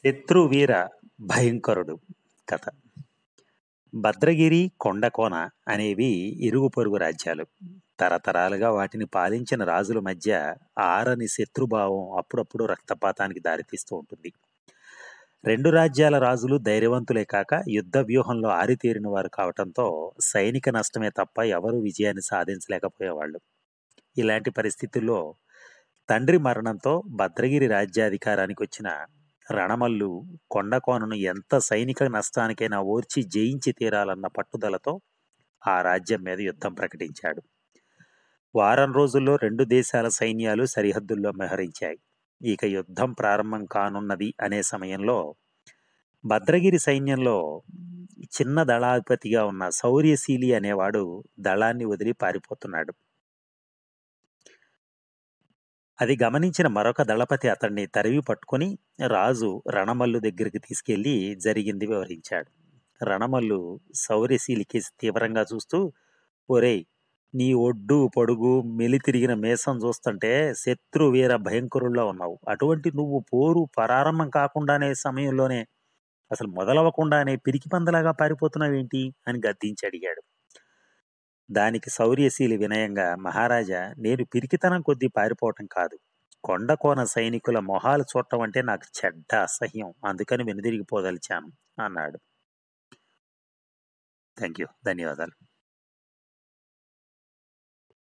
శత్రువీర భయంకరుడు కథ భద్రగిరి కొండకోన అనేవి ఇరుగు పొరుగు రాజ్యాలు తరతరాలుగా వాటిని పాలించిన రాజుల మధ్య ఆరని శత్రుభావం అప్పుడప్పుడు రక్తపాతానికి దారితీస్తూ ఉంటుంది రెండు రాజ్యాల రాజులు ధైర్యవంతులే కాక యుద్ధ వ్యూహంలో ఆరితేరిన వారు కావటంతో సైనిక నష్టమే తప్ప ఎవరూ విజయాన్ని సాధించలేకపోయేవాళ్ళు ఇలాంటి పరిస్థితుల్లో తండ్రి మరణంతో భద్రగిరి రాజ్యాధికారానికి వచ్చిన రణమల్లు కొండకోనను ఎంత సైనిక నష్టానికైనా ఓర్చి జయించి తీరాలన్న పట్టుదలతో ఆ రాజ్యం మీద యుద్ధం ప్రకటించాడు వారం రోజుల్లో రెండు దేశాల సైన్యాలు సరిహద్దుల్లో మెహరించాయి ఇక యుద్ధం ప్రారంభం కానున్నది అనే సమయంలో భద్రగిరి సైన్యంలో చిన్న దళాధిపతిగా ఉన్న శౌర్యశీలి అనేవాడు దళాన్ని వదిలి పారిపోతున్నాడు అది గమనించిన మరొక దళపతి అతన్ని తరివి పట్టుకొని రాజు రణమల్లు దగ్గరికి తీసుకెళ్ళి జరిగింది వివరించాడు రణమల్లు సౌరశీలికి తీవ్రంగా చూస్తూ ఒరేయ్ నీ ఒడ్డు పొడుగు మెలి తిరిగిన మేసం చూస్తుంటే శత్రు వీర భయంకరుల్లో ఉన్నావు అటువంటి నువ్వు పోరు పరారంభం కాకుండానే సమయంలోనే అసలు మొదలవ్వకుండానే పిరికి పందలాగా పారిపోతున్నావేంటి అని గద్దించి అడిగాడు దానికి శౌర్యశీలి వినయంగా మహారాజా నేను పిరికితనం కొద్దీ పారిపోవటం కాదు కొండకోన సైనికుల మొహాలు చూడటం అంటే నాకు చెడ్డ అసహ్యం అందుకని వెనుదిరిగిపోదలిచాను అన్నాడు థ్యాంక్ యూ ధన్యవాదాలు